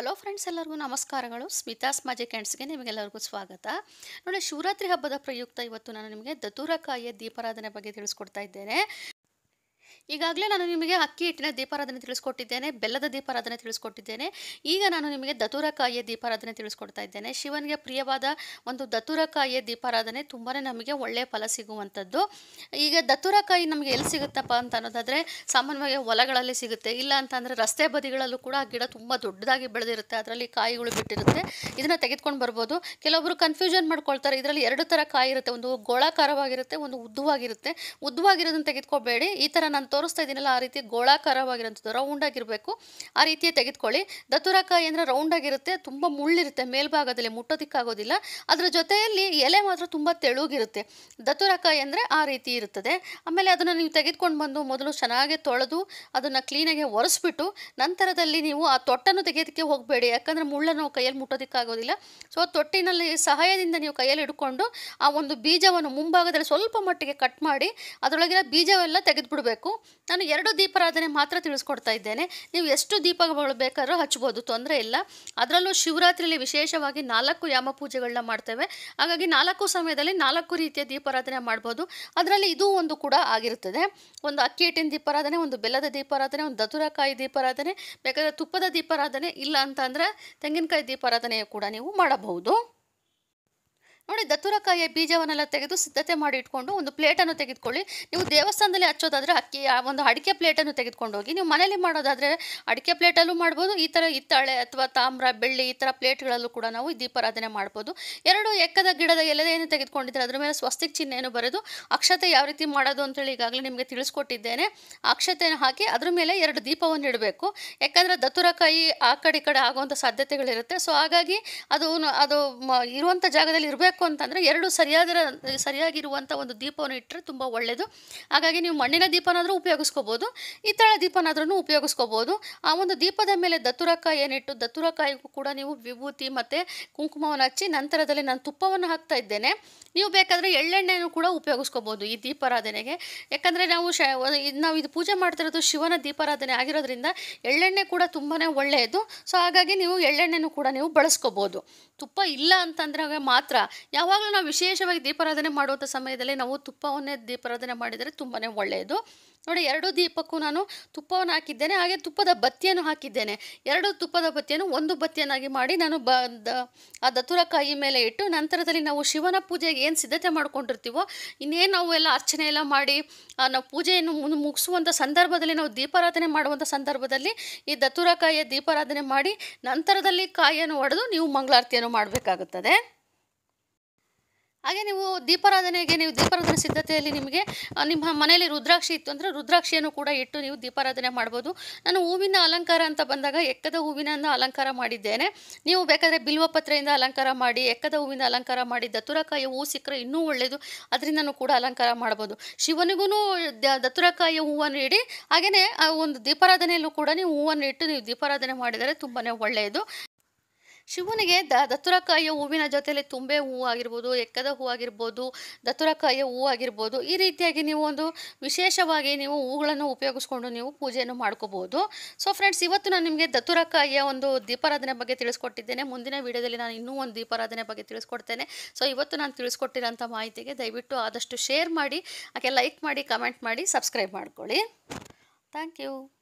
hello friends ಎಲ್ಲರಿಗೂ ನಮಸ್ಕಾರಗಳು ಸ್ಮಿತಾ ಸ್ಮಾಜಿ ಕ್ಯಾಂಡ್ಸ್ಗೆ ನಿಮಗೆಲ್ಲರಿಗೂ ಸ್ವಾಗತ ನೋಡಿ ಶಿವರಾತ್ರಿ ಹಬ್ಬದ ಪ್ರಯುಕ್ತ ಇವತ್ತು ನಾನು ನಿಮಗೆ ದತೂರಕಾಯಿಯ ದೀಪಾರಾಧನೆ ಬಗ್ಗೆ ತಿಳಿಸ್ಕೊಡ್ತಾ ಇದ್ದೇನೆ ಈಗಾಗಲೇ ನಾನು ನಿಮಗೆ ಅಕ್ಕಿ ಹಿಟ್ಟಿನ ದೀಪಾರಾಧನೆ ತಿಳಿಸ್ಕೊಟ್ಟಿದ್ದೇನೆ ಬೆಲ್ಲದ ದೀಪಾರಾಧನೆ ತಿಳಿಸ್ಕೊಟ್ಟಿದ್ದೇನೆ ಈಗ ನಾನು ನಿಮಗೆ ದತುರಕಾಯಿಯ ದೀಪಾರಾಧನೆ ತಿಳಿಸ್ಕೊಡ್ತಾ ಇದ್ದೇನೆ ಶಿವನಿಗೆ ಪ್ರಿಯವಾದ ಒಂದು ದತುರಕಾಯಿಯ ದೀಪಾರಾಧನೆ ತುಂಬಾ ನಮಗೆ ಒಳ್ಳೆಯ ಫಲ ಸಿಗುವಂಥದ್ದು ಈಗ ದತುರಕಾಯಿ ನಮಗೆ ಎಲ್ಲಿ ಸಿಗುತ್ತಪ್ಪ ಅಂತ ಅನ್ನೋದಾದರೆ ಸಾಮಾನ್ಯವಾಗಿ ಹೊಲಗಳಲ್ಲಿ ಸಿಗುತ್ತೆ ಇಲ್ಲ ಅಂತಂದರೆ ರಸ್ತೆ ಬದಿಗಳಲ್ಲೂ ಕೂಡ ಆ ಗಿಡ ತುಂಬ ದೊಡ್ಡದಾಗಿ ಬೆಳೆದಿರುತ್ತೆ ಅದರಲ್ಲಿ ಕಾಯಿಗಳು ಬಿಟ್ಟಿರುತ್ತೆ ಇದನ್ನು ತೆಗೆದುಕೊಂಡು ಬರ್ಬೋದು ಕೆಲವೊಬ್ಬರು ಕನ್ಫ್ಯೂಷನ್ ಮಾಡ್ಕೊಳ್ತಾರೆ ಇದರಲ್ಲಿ ಎರಡು ಥರ ಕಾಯಿ ಇರುತ್ತೆ ಒಂದು ಗೋಳಾಕಾರವಾಗಿರುತ್ತೆ ಒಂದು ಉದ್ದವಾಗಿರುತ್ತೆ ಉದ್ದವಾಗಿರೋದನ್ನು ತೆಗೆದುಕೋಬೇಡಿ ಈ ಥರ ನಾನು ತೋರಿಸ್ತಾ ಇದ್ದೀನಲ್ಲ ಆ ರೀತಿ ಗೋಳಾಕಾರವಾಗಿರೋಂಥದ್ದು ರೌಂಡ್ ಆಗಿರಬೇಕು ಆ ರೀತಿಯೇ ತೆಗೆದುಕೊಳ್ಳಿ ದತ್ತುರಕಾಯಿ ಅಂದರೆ ರೌಂಡ್ ಆಗಿರುತ್ತೆ ತುಂಬ ಮುಳ್ಳಿರುತ್ತೆ ಮೇಲ್ಭಾಗದಲ್ಲಿ ಮುಟ್ಟೋದಿಕ್ಕಾಗೋದಿಲ್ಲ ಅದರ ಜೊತೆಯಲ್ಲಿ ಎಲೆ ಮಾತ್ರ ತುಂಬ ತೆಳುಗಿರುತ್ತೆ ದತ್ತುರಕಾಯಿ ಅಂದರೆ ಆ ರೀತಿ ಇರುತ್ತದೆ ಆಮೇಲೆ ಅದನ್ನು ನೀವು ತೆಗೆದುಕೊಂಡು ಬಂದು ಮೊದಲು ಚೆನ್ನಾಗಿ ತೊಳೆದು ಅದನ್ನು ಕ್ಲೀನಾಗಿ ಒರೆಸ್ಬಿಟ್ಟು ನಂತರದಲ್ಲಿ ನೀವು ಆ ತೊಟ್ಟನ್ನು ತೆಗೆಯೋದಕ್ಕೆ ಹೋಗಬೇಡಿ ಯಾಕಂದರೆ ಮುಳ್ಳನ್ನು ಕೈಯಲ್ಲಿ ಮುಟ್ಟೋದಿಕ್ಕಾಗೋದಿಲ್ಲ ಸೊ ತೊಟ್ಟಿನಲ್ಲಿ ಸಹಾಯದಿಂದ ನೀವು ಕೈಯಲ್ಲಿ ಇಟ್ಕೊಂಡು ಆ ಒಂದು ಬೀಜವನ್ನು ಮುಂಭಾಗದಲ್ಲಿ ಸ್ವಲ್ಪ ಮಟ್ಟಿಗೆ ಕಟ್ ಮಾಡಿ ಅದರೊಳಗಿನ ಬೀಜವೆಲ್ಲ ತೆಗೆದುಬಿಡಬೇಕು ನಾನು ಎರಡು ದೀಪಾರಾಧನೆ ಮಾತ್ರ ತಿಳಿಸ್ಕೊಡ್ತಾ ಇದ್ದೇನೆ ನೀವು ಎಷ್ಟು ದೀಪಗಳು ಬೇಕಾದ್ರೂ ಹಚ್ಬೋದು ತೊಂದರೆ ಇಲ್ಲ ಅದರಲ್ಲೂ ಶಿವರಾತ್ರಿಯಲ್ಲಿ ವಿಶೇಷವಾಗಿ ನಾಲ್ಕು ಯಾಮ ಪೂಜೆಗಳನ್ನ ಮಾಡ್ತೇವೆ ಹಾಗಾಗಿ ನಾಲ್ಕು ಸಮಯದಲ್ಲಿ ನಾಲ್ಕು ರೀತಿಯ ದೀಪಾರಾಧನೆ ಮಾಡ್ಬೋದು ಅದರಲ್ಲಿ ಇದೂ ಒಂದು ಕೂಡ ಆಗಿರುತ್ತದೆ ಒಂದು ಅಕ್ಕಿ ಹಿಟ್ಟಿನ ದೀಪಾರಾಧನೆ ಒಂದು ಬೆಲ್ಲದ ದೀಪಾರಾಧನೆ ಒಂದು ದತುರಕಾಯಿ ದೀಪಾರಾಧನೆ ಬೇಕಾದರೆ ತುಪ್ಪದ ದೀಪಾರಾಧನೆ ಇಲ್ಲ ಅಂತ ಅಂದರೆ ತೆಂಗಿನಕಾಯಿ ದೀಪಾರಾಧನೆಯು ಕೂಡ ನೀವು ಮಾಡಬಹುದು ನೋಡಿ ದತ್ತುರಕಾಯಿಯ ಬೀಜವನ್ನೆಲ್ಲ ತೆಗೆದು ಸಿದ್ಧತೆ ಮಾಡಿ ಇಟ್ಕೊಂಡು ಒಂದು ಪ್ಲೇಟನ್ನು ತೆಗೆದುಕೊಳ್ಳಿ ನೀವು ದೇವಸ್ಥಾನದಲ್ಲಿ ಹಚ್ಚೋದಾದರೆ ಅಕ್ಕಿ ಒಂದು ಅಡಿಕೆ ಪ್ಲೇಟನ್ನು ತೆಗೆದುಕೊಂಡು ಹೋಗಿ ನೀವು ಮನೇಲಿ ಮಾಡೋದಾದರೆ ಅಡಿಕೆ ಪ್ಲೇಟಲ್ಲೂ ಮಾಡ್ಬೋದು ಈ ಥರ ಹಿತ್ತಾಳೆ ಅಥವಾ ತಾಮ್ರ ಬೆಳ್ಳಿ ಈ ಥರ ಪ್ಲೇಟ್ಗಳಲ್ಲೂ ಕೂಡ ನಾವು ದೀಪಾರಾಧನೆ ಮಾಡ್ಬೋದು ಎರಡು ಎಕ್ಕದ ಗಿಡದ ಎಲೆದೇನು ತೆಗೆದುಕೊಂಡಿದ್ರೆ ಅದರ ಮೇಲೆ ಸ್ವಸ್ತಿಕ್ ಚಿಹ್ನೆಯನ್ನು ಬರೆದು ಅಕ್ಷತೆ ಯಾವ ರೀತಿ ಮಾಡೋದು ಅಂತೇಳಿ ಈಗಾಗಲೇ ನಿಮಗೆ ತಿಳಿಸ್ಕೊಟ್ಟಿದ್ದೇನೆ ಅಕ್ಷತೆಯನ್ನು ಹಾಕಿ ಅದ್ರ ಮೇಲೆ ಎರಡು ದೀಪವನ್ನು ಇಡಬೇಕು ಯಾಕಂದರೆ ದತ್ತುರಕಾಯಿ ಆ ಕಡೆ ಕಡೆ ಆಗುವಂಥ ಸಾಧ್ಯತೆಗಳಿರುತ್ತೆ ಸೊ ಹಾಗಾಗಿ ಅದು ಅದು ಇರುವಂಥ ಜಾಗದಲ್ಲಿ ಇರಬೇಕು ಬೇಕು ಅಂತಂದರೆ ಎರಡು ಸರಿಯಾದ ಸರಿಯಾಗಿರುವಂಥ ಒಂದು ದೀಪವನ್ನು ಇಟ್ಟರೆ ತುಂಬ ಒಳ್ಳೆಯದು ಹಾಗಾಗಿ ನೀವು ಮಣ್ಣಿನ ದೀಪನಾದರೂ ಉಪಯೋಗಿಸ್ಕೋಬೋದು ಇತ್ತಳ ದೀಪನಾದ್ರೂ ಉಪಯೋಗಿಸ್ಕೋಬೋದು ಆ ಒಂದು ದೀಪದ ಮೇಲೆ ದತ್ತುರಕಾಯಿ ಏನಿಟ್ಟು ದತ್ತುರಕಾಯಿಗೂ ಕೂಡ ನೀವು ವಿಭೂತಿ ಮತ್ತು ಕುಂಕುಮವನ್ನು ಹಚ್ಚಿ ನಂತರದಲ್ಲಿ ನಾನು ತುಪ್ಪವನ್ನು ಹಾಕ್ತಾ ಇದ್ದೇನೆ ನೀವು ಬೇಕಾದರೆ ಎಳ್ಳೆಣ್ಣೆಯನ್ನು ಕೂಡ ಉಪಯೋಗಿಸ್ಕೋಬೋದು ಈ ದೀಪಾರಾಧನೆಗೆ ಯಾಕಂದರೆ ನಾವು ಶ ನಾವು ಇದು ಪೂಜೆ ಮಾಡ್ತಿರೋದು ಶಿವನ ದೀಪಾರಾಧನೆ ಆಗಿರೋದ್ರಿಂದ ಎಳ್ಳೆಣ್ಣೆ ಕೂಡ ತುಂಬಾ ಒಳ್ಳೆಯದು ಸೊ ಹಾಗಾಗಿ ನೀವು ಎಳ್ಳೆಣ್ಣೆನೂ ಕೂಡ ನೀವು ಬಳಸ್ಕೋಬೋದು ತುಪ್ಪ ಇಲ್ಲ ಅಂತಂದ್ರೆ ಮಾತ್ರ ಯಾವಾಗಲೂ ನಾವು ವಿಶೇಷವಾಗಿ ದೀಪಾರಾಧನೆ ಮಾಡುವಂಥ ಸಮಯದಲ್ಲಿ ನಾವು ತುಪ್ಪವನ್ನೇ ದೀಪಾರಾಧನೆ ಮಾಡಿದರೆ ತುಂಬಾ ಒಳ್ಳೆಯದು ನೋಡಿ ಎರಡು ದೀಪಕ್ಕೂ ನಾನು ತುಪ್ಪವನ್ನು ಹಾಕಿದ್ದೇನೆ ಹಾಗೆ ತುಪ್ಪದ ಬತ್ತಿಯನ್ನು ಹಾಕಿದ್ದೇನೆ ಎರಡು ತುಪ್ಪದ ಬತ್ತಿಯನ್ನು ಒಂದು ಬತ್ತಿಯನ್ನಾಗಿ ಮಾಡಿ ನಾನು ಬ ಆ ದತುರಕಾಯಿ ಮೇಲೆ ಇಟ್ಟು ನಂತರದಲ್ಲಿ ನಾವು ಶಿವನ ಪೂಜೆಗೆ ಏನು ಸಿದ್ಧತೆ ಮಾಡಿಕೊಂಡಿರ್ತೀವೋ ಇನ್ನೇನು ನಾವು ಎಲ್ಲ ಅರ್ಚನೆ ಎಲ್ಲ ಮಾಡಿ ನಾವು ಪೂಜೆಯನ್ನು ಮುಗಿಸುವಂಥ ಸಂದರ್ಭದಲ್ಲಿ ನಾವು ದೀಪಾರಾಧನೆ ಮಾಡುವಂಥ ಸಂದರ್ಭದಲ್ಲಿ ಈ ದತುರಕಾಯಿಯ ದೀಪಾರಾಧನೆ ಮಾಡಿ ನಂತರದಲ್ಲಿ ಕಾಯಿಯನ್ನು ಒಡೆದು ನೀವು ಮಂಗಳಾರತಿಯನ್ನು ಮಾಡಬೇಕಾಗುತ್ತದೆ ಹಾಗೆ ನೀವು ದೀಪಾರಾಧನೆಗೆ ನೀವು ದೀಪಾರಾಧನೆ ಸಿದ್ಧತೆಯಲ್ಲಿ ನಿಮಗೆ ನಿಮ್ಮ ಮನೆಯಲ್ಲಿ ರುದ್ರಾಕ್ಷಿ ಇತ್ತು ಅಂದರೆ ರುದ್ರಾಕ್ಷಿಯನ್ನು ಕೂಡ ಇಟ್ಟು ನೀವು ದೀಪಾರಾಧನೆ ಮಾಡ್ಬೋದು ನಾನು ಹೂವಿನ ಅಲಂಕಾರ ಅಂತ ಬಂದಾಗ ಎಕ್ಕದ ಹೂವಿನನ್ನು ಅಲಂಕಾರ ಮಾಡಿದ್ದೇನೆ ನೀವು ಬೇಕಾದರೆ ಬಿಲ್ವಪತ್ರೆಯಿಂದ ಅಲಂಕಾರ ಮಾಡಿ ಎಕ್ಕದ ಹೂವಿನ ಅಲಂಕಾರ ಮಾಡಿ ದತ್ತುರಕಾಯಿ ಹೂ ಸಿಕ್ಕರೆ ಇನ್ನೂ ಒಳ್ಳೆಯದು ಅದರಿಂದನೂ ಕೂಡ ಅಲಂಕಾರ ಮಾಡ್ಬೋದು ಶಿವನಿಗೂ ದತ್ತುರಕಾಯಿ ಹೂವನ್ನು ಇಡಿ ಹಾಗೆಯೇ ಒಂದು ದೀಪಾರಾಧನೆಯಲ್ಲೂ ಕೂಡ ನೀವು ಹೂವನ್ನು ಇಟ್ಟು ನೀವು ದೀಪಾರಾಧನೆ ಮಾಡಿದರೆ ತುಂಬಾ ಒಳ್ಳೆಯದು ಶಿವನಿಗೆ ದ ದತ್ತುರಕಾಯಿಯ ಹೂವಿನ ಜೊತೆಯಲ್ಲಿ ತುಂಬೆ ಹೂವು ಆಗಿರ್ಬೋದು ಎಕ್ಕದ ಹೂ ಆಗಿರ್ಬೋದು ದತ್ತುರಕಾಯಿಯ ಹೂವು ಆಗಿರ್ಬೋದು ಈ ರೀತಿಯಾಗಿ ನೀವು ಒಂದು ವಿಶೇಷವಾಗಿ ನೀವು ಹೂಗಳನ್ನು ಉಪಯೋಗಿಸ್ಕೊಂಡು ನೀವು ಪೂಜೆಯನ್ನು ಮಾಡ್ಕೋಬೋದು ಸೊ ಫ್ರೆಂಡ್ಸ್ ಇವತ್ತು ನಾನು ನಿಮಗೆ ದತ್ತುರಕಾಯಿಯ ಒಂದು ದೀಪಾರಾಧನೆ ಬಗ್ಗೆ ತಿಳಿಸ್ಕೊಟ್ಟಿದ್ದೇನೆ ಮುಂದಿನ ವಿಡಿಯೋದಲ್ಲಿ ನಾನು ಇನ್ನೂ ಒಂದು ದೀಪಾರಾಧನೆ ಬಗ್ಗೆ ತಿಳಿಸ್ಕೊಡ್ತೇನೆ ಸೊ ಇವತ್ತು ನಾನು ತಿಳಿಸ್ಕೊಟ್ಟಿರೋಂಥ ಮಾಹಿತಿಗೆ ದಯವಿಟ್ಟು ಆದಷ್ಟು ಶೇರ್ ಮಾಡಿ ಆಕೆ ಲೈಕ್ ಮಾಡಿ ಕಮೆಂಟ್ ಮಾಡಿ ಸಬ್ಸ್ಕ್ರೈಬ್ ಮಾಡ್ಕೊಳ್ಳಿ ಥ್ಯಾಂಕ್ ಯು